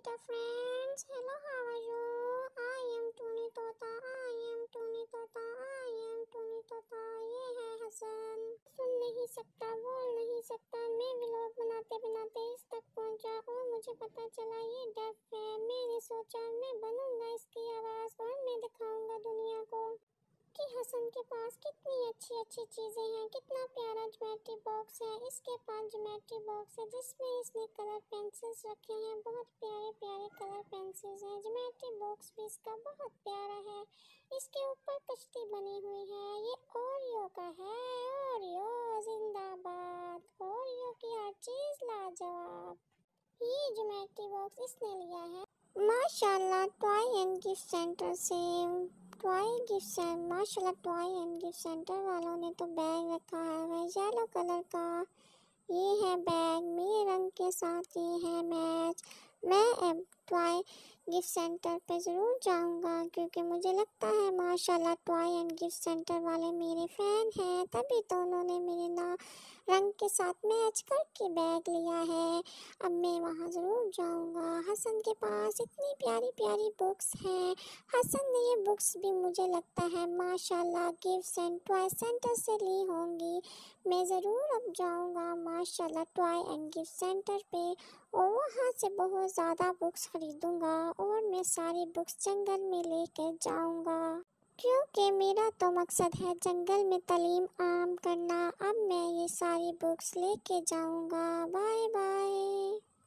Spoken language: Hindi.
Later friends, hello, how are you? I am Tony Tota, I am Tony Tota, I am Tony Tota, ये है हसन सुन नहीं सकता बोल नहीं सकता मैं व्लॉग बनाते बनाते इस तक पहुंचा और मुझे पता चला ये डेफ है मैंने सोचा मैं बनूंगा इसकी आवाज़ और मैं दिखाऊंगा दुनिया को कि हसन के पास कितनी अच्छी अच्छी चीज़ें हैं कितना प्यारा ज्योमेट्री बॉक्स है इसके पास ज्योमेट्री बॉक्स है जिसमें इसने कलर पेंसिल्स रखे हैं बहुत प्यारे प्यारे कलर पेंसिल्स हैं ज्योमेट्री बॉक्स भी इसका बहुत प्यारा है इसके ऊपर कश्ती बनी हुई है ये ओरियो का है ओरियो जिंदाबाद ओरियो की हर चीज़ लाजवाब ये ज्योमेट्री बॉक्स इसने लिया है Mashallah toy and gift centre से toy gift centre Mashallah toy and gift centre वालों ने तो बैग रखा है येलो कलर का ये है बैग मेरे रंग के साथ ये है मैच मैं टॉय गिफ्ट सेंटर पे ज़रूर जाऊंगा क्योंकि मुझे लगता है Mashallah toy and gift centre वाले मेरे फ़ैन हैं तभी तो उन्होंने मेरे ना रंग के साथ मैच करके बैग लिया है अब मैं वहाँ ज़रूर जाऊंगा हसन के पास इतनी प्यारी प्यारी बुक्स हैं हसन ने ये बुक्स भी मुझे लगता है माशा गिफ्ट एंड टॉय सेंटर से ली होंगी मैं ज़रूर अब जाऊंगा माशा टॉय एंड गिफ्ट सेंटर पे और वहाँ से बहुत ज़्यादा बुक्स खरीदूंगा और मैं सारी बुक्स जंगल में लेकर जाऊंगा क्योंकि मेरा तो मकसद है जंगल में तलीम आम करना अब मैं ये सारी बुक्स लेके जाऊंगा बाय बाय